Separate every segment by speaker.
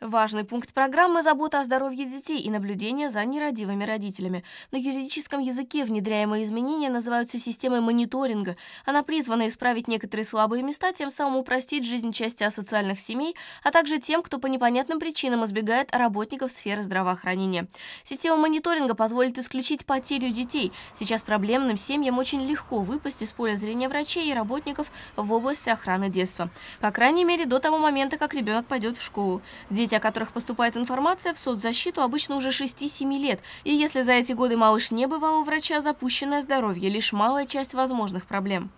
Speaker 1: Важный пункт программы – забота о здоровье детей и наблюдение за нерадивыми родителями. На юридическом языке внедряемые изменения называются системой мониторинга. Она призвана исправить некоторые слабые места, тем самым упростить жизнь части асоциальных семей, а также тем, кто по непонятным причинам избегает работников сферы здравоохранения. Система мониторинга позволит исключить потерю детей. Сейчас проблемным семьям очень легко выпасть из поля зрения врачей и работников в области охраны детства. По крайней мере, до того момента, как ребенок пойдет в школу. Дети Дети, о которых поступает информация, в соцзащиту обычно уже 6-7 лет, и если за эти годы малыш не бывал у врача, запущенное здоровье – лишь малая часть возможных проблем.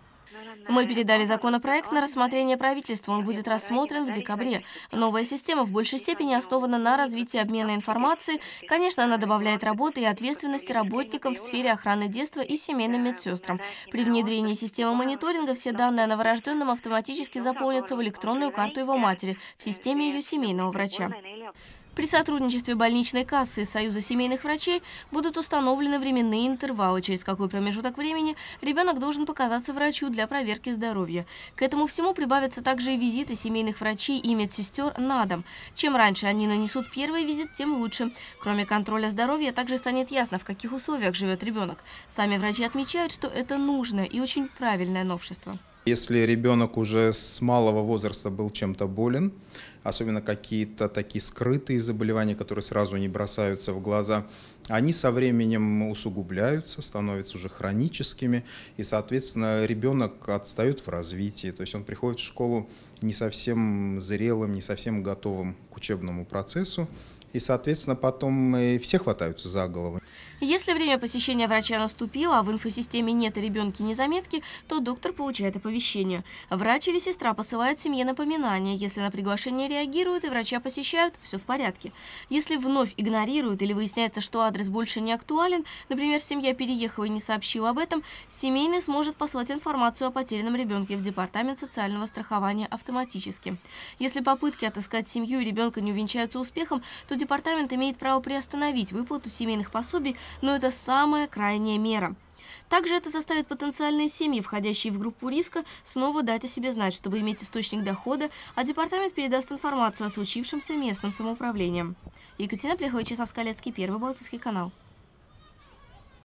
Speaker 1: Мы передали законопроект на рассмотрение правительства, он будет рассмотрен в декабре. Новая система в большей степени основана на развитии обмена информацией. Конечно, она добавляет работы и ответственности работникам в сфере охраны детства и семейным медсестрам. При внедрении системы мониторинга все данные о новорожденном автоматически заполнятся в электронную карту его матери в системе ее семейного врача. При сотрудничестве больничной кассы и Союза семейных врачей будут установлены временные интервалы, через какой промежуток времени ребенок должен показаться врачу для проверки здоровья. К этому всему прибавятся также и визиты семейных врачей и медсестер на дом. Чем раньше они нанесут первый визит, тем лучше. Кроме контроля здоровья, также станет ясно, в каких условиях живет ребенок. Сами врачи отмечают, что это нужное и очень правильное новшество.
Speaker 2: Если ребенок уже с малого возраста был чем-то болен, особенно какие-то такие скрытые заболевания, которые сразу не бросаются в глаза, они со временем усугубляются, становятся уже хроническими, и, соответственно, ребенок отстает в развитии, то есть он приходит в школу не совсем зрелым, не совсем готовым к учебному процессу, и, соответственно, потом э, все хватаются за голову.
Speaker 1: Если время посещения врача наступило, а в инфосистеме нет ребенки заметки, то доктор получает оповещение. Врач или сестра посылает семье напоминание. Если на приглашение реагируют и врача посещают, все в порядке. Если вновь игнорируют или выясняется, что адрес больше не актуален, например, семья переехала и не сообщила об этом, семейный сможет послать информацию о потерянном ребенке в Департамент социального страхования автоматически. Если попытки отыскать семью и ребенка не увенчаются успехом, то департамент имеет право приостановить выплату семейных пособий но это самая крайняя мера. Также это заставит потенциальные семьи, входящие в группу риска, снова дать о себе знать, чтобы иметь источник дохода, а департамент передаст информацию о случившемся местным самоуправлением. Екатерина Плехова, Чеслав Скалецкий, Первый Балтийский канал.